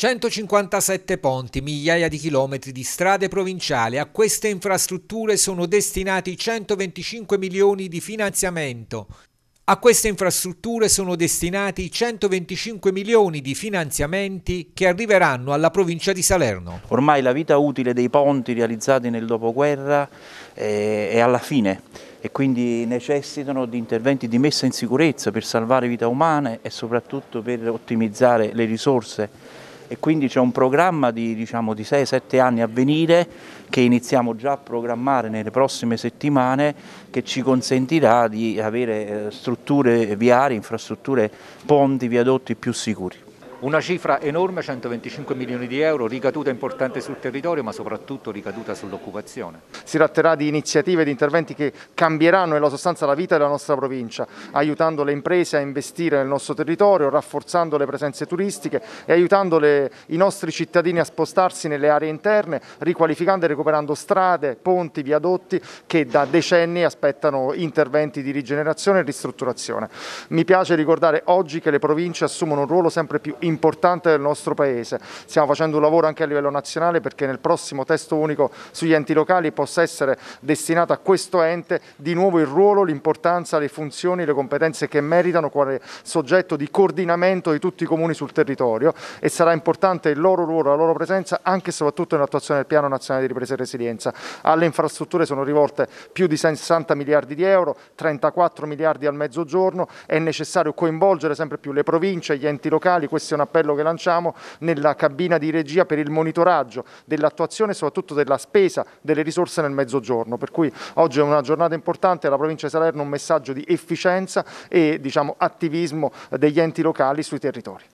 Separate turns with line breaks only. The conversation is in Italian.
157 ponti, migliaia di chilometri di strade provinciali, a queste infrastrutture sono destinati 125 milioni di finanziamento. A queste infrastrutture sono destinati 125 milioni di finanziamenti che arriveranno alla provincia di Salerno.
Ormai la vita utile dei ponti realizzati nel dopoguerra eh, è alla fine e quindi necessitano di interventi di messa in sicurezza per salvare vite umane e soprattutto per ottimizzare le risorse e quindi c'è un programma di, diciamo, di 6-7 anni a venire che iniziamo già a programmare nelle prossime settimane che ci consentirà di avere eh, strutture viarie, infrastrutture, ponti, viadotti più sicuri.
Una cifra enorme, 125 milioni di euro, ricaduta importante sul territorio ma soprattutto ricaduta sull'occupazione.
Si tratterà di iniziative e di interventi che cambieranno nella sostanza la vita della nostra provincia, aiutando le imprese a investire nel nostro territorio, rafforzando le presenze turistiche e aiutando le, i nostri cittadini a spostarsi nelle aree interne, riqualificando e recuperando strade, ponti, viadotti che da decenni aspettano interventi di rigenerazione e ristrutturazione. Mi piace ricordare oggi che le province assumono un ruolo sempre più importante importante del nostro Paese. Stiamo facendo un lavoro anche a livello nazionale perché nel prossimo testo unico sugli enti locali possa essere destinato a questo ente di nuovo il ruolo, l'importanza, le funzioni, le competenze che meritano quale soggetto di coordinamento di tutti i comuni sul territorio e sarà importante il loro ruolo, la loro presenza anche e soprattutto nell'attuazione del Piano Nazionale di Ripresa e Resilienza. Alle infrastrutture sono rivolte più di 60 miliardi di euro, 34 miliardi al mezzogiorno, è necessario coinvolgere sempre più le province, gli enti locali, questo un appello che lanciamo nella cabina di regia per il monitoraggio dell'attuazione e soprattutto della spesa delle risorse nel mezzogiorno, per cui oggi è una giornata importante, alla provincia di Salerno un messaggio di efficienza e diciamo, attivismo degli enti locali sui territori.